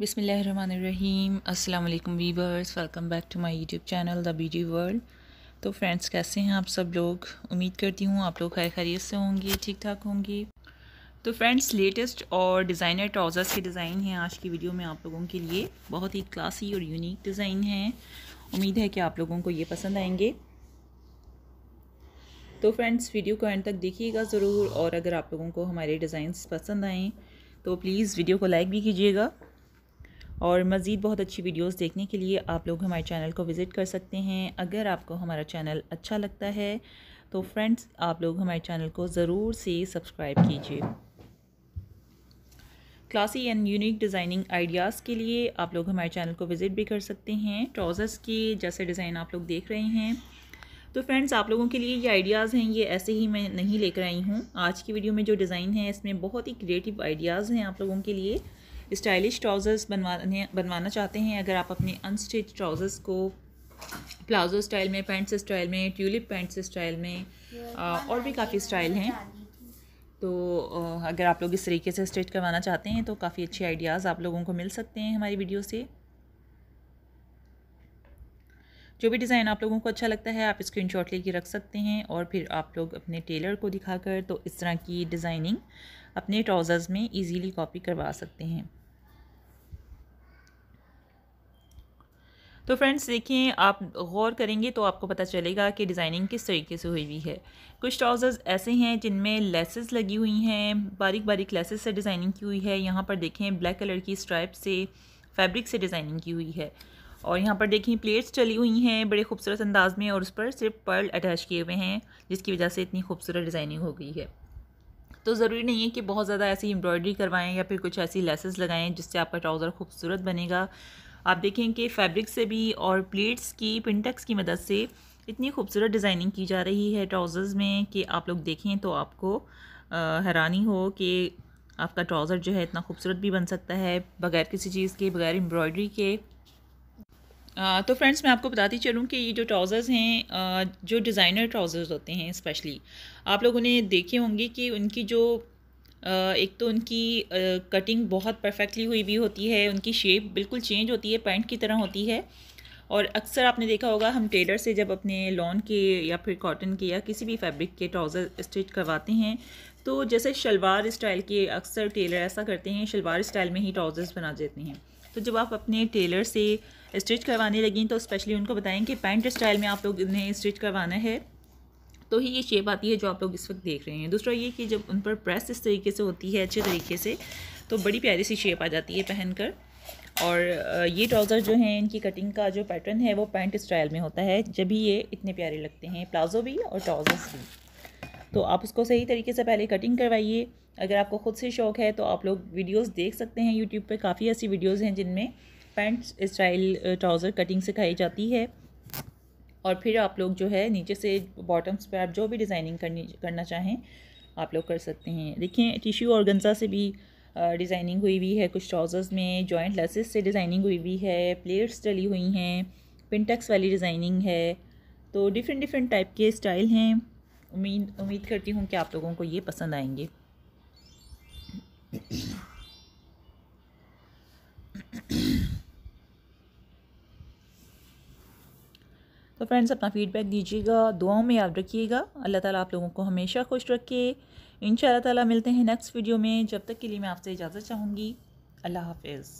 बिसमीम अल्लाम viewers welcome back to my YouTube channel the busy world तो friends कैसे हैं आप सब लोग उम्मीद करती हूँ आप लोग खैर खरीत से होंगे ठीक ठाक होंगे तो फ्रेंड्स लेटेस्ट और डिज़ाइनर ट्राउज़र्स के डिज़ाइन हैं आज की वीडियो में आप लोगों के लिए बहुत ही क्लासी और यूनिक डिज़ाइन हैं उम्मीद है कि आप लोगों को ये पसंद आएंगे तो फ्रेंड्स वीडियो को एंड तक देखिएगा ज़रूर और अगर आप लोगों को हमारे डिज़ाइन पसंद आएँ तो प्लीज़ वीडियो को लाइक भी कीजिएगा और मज़ीद बहुत अच्छी वीडियोस देखने के लिए आप लोग हमारे चैनल को विज़िट कर सकते हैं अगर आपको हमारा चैनल अच्छा लगता है तो फ्रेंड्स आप लोग हमारे चैनल को ज़रूर से सब्सक्राइब कीजिए classy and unique designing ideas के लिए आप लोग हमारे चैनल को विज़िट भी कर सकते हैं ट्राउज़र्स के जैसे डिज़ाइन आप लोग देख रहे हैं तो फ्रेंड्स आप लोगों के लिए ये आइडियाज़ हैं ये ऐसे ही मैं नहीं लेकर आई हूँ आज की वीडियो में जो डिज़ाइन है इसमें बहुत ही क्रिएटिव आइडियाज़ हैं आप लोगों के लिए स्टाइलिश ट्राउज़र्स बनवाने बनवाना चाहते हैं अगर आप अपने अनस्टिच ट्राउज़र्स को प्लाजो स्टाइल में पैंट्स स्टाइल में ट्यूलिप पैंट्स स्टाइल में और भी काफ़ी स्टाइल हैं तो अगर आप लोग इस तरीके से स्टिच करवाना चाहते हैं तो काफ़ी अच्छे आइडियाज़ आप लोगों को मिल सकते हैं हमारी वीडियो से जो भी डिज़ाइन आप लोगों को अच्छा लगता है आप स्क्रीन शॉट लेके रख सकते हैं और फिर आप लोग अपने टेलर को दिखाकर तो इस तरह की डिज़ाइनिंग अपने ट्राउज़र्स में इजीली कॉपी करवा सकते हैं तो फ्रेंड्स देखिए आप गौर करेंगे तो आपको पता चलेगा कि डिज़ाइनिंग किस तरीके से हुई हुई है कुछ ट्राउज़र्स ऐसे हैं जिनमें लेसेस लगी हुई हैं बारीक बारीक लेसेस से डिज़ाइनिंग की हुई है यहाँ पर देखें ब्लैक कलर की स्ट्राइप से फैब्रिक से डिज़ाइनिंग की हुई है और यहाँ पर देखिए प्लेट्स चली हुई हैं बड़े खूबसूरत अंदाज में और उस पर सिर्फ पर्ल अटैच किए हुए हैं जिसकी वजह से इतनी खूबसूरत डिज़ाइनिंग हो गई है तो ज़रूरी नहीं है कि बहुत ज़्यादा ऐसी एम्ब्रॉयडरी करवाएं या फिर कुछ ऐसी लेसेस लगाएं जिससे आपका ट्राउज़र खूबसूरत बनेगा आप देखें कि फैब्रिक से भी और प्लेट्स की पिंटक्स की मदद से इतनी खूबसूरत डिज़ाइनिंग की जा रही है ट्राउज़र्स में कि आप लोग देखें तो आपको हैरानी हो कि आपका ट्राउज़र जो है इतना खूबसूरत भी बन सकता है बगैर किसी चीज़ के बगैर एम्ब्रॉयडरी के आ, तो फ्रेंड्स मैं आपको बताती चलूँ कि ये जो ट्राउज़र्स हैं जो डिज़ाइनर ट्राउज़र्स होते हैं स्पेशली आप लोग उन्हें देखे होंगे कि उनकी जो एक तो उनकी कटिंग बहुत परफेक्टली हुई भी होती है उनकी शेप बिल्कुल चेंज होती है पैंट की तरह होती है और अक्सर आपने देखा होगा हम टेलर से जब अपने लॉन के या फिर कॉटन के या किसी भी फैब्रिक के ट्राउज़र स्टिच करवाते हैं तो जैसे शलवार स्टाइल के अक्सर टेलर ऐसा करते हैं शलवार स्टाइल में ही ट्राउज़र्स बना देते हैं तो जब आप अपने टेलर से स्टिच करवाने लगें तो स्पेशली उनको बताएं कि पैंट स्टाइल में आप लोग इन्हें स्टिच करवाना है तो ही ये शेप आती है जो आप लोग इस वक्त देख रहे हैं दूसरा ये कि जब उन पर प्रेस इस तरीके से होती है अच्छे तरीके से तो बड़ी प्यारी सी शेप आ जाती है पहनकर और ये ट्राउज़र जो हैं इनकी कटिंग का जो पैटर्न है वो पैंट स्टाइल में होता है जब ये इतने प्यारे लगते हैं प्लाजो भी और ट्राउज़र्स भी तो आप उसको सही तरीके से पहले कटिंग करवाइए अगर आपको ख़ुद से शौक़ है तो आप लोग वीडियोस देख सकते हैं यूट्यूब पे काफ़ी ऐसी वीडियोस हैं जिनमें पैंट स्टाइल ट्राउज़र कटिंग सिखाई जाती है और फिर आप लोग जो है नीचे से बॉटम्स पे आप जो भी डिज़ाइनिंग करनी करना चाहें आप लोग कर सकते हैं देखिए टिश्यू और से भी डिज़ाइनिंग हुई हुई है कुछ ट्राउज़र्स में जॉइंट लेसेस से डिज़ाइनिंग हुई हुई है प्लेट्स डली हुई हैं पिंटक्स वाली डिज़ाइनिंग है तो डिफरेंट डिफरेंट टाइप के स्टाइल हैं उम्मीद उम्मीद करती हूँ कि आप लोगों को ये पसंद आएंगे फ्रेंड्स अपना फ़ीडबैक दीजिएगा दुआओं में याद रखिएगा अल्लाह ताला आप लोगों को हमेशा खुश रखे इन ताला मिलते हैं नेक्स्ट वीडियो में जब तक के लिए मैं आपसे इजाज़त चाहूँगी अल्लाह हाफिज़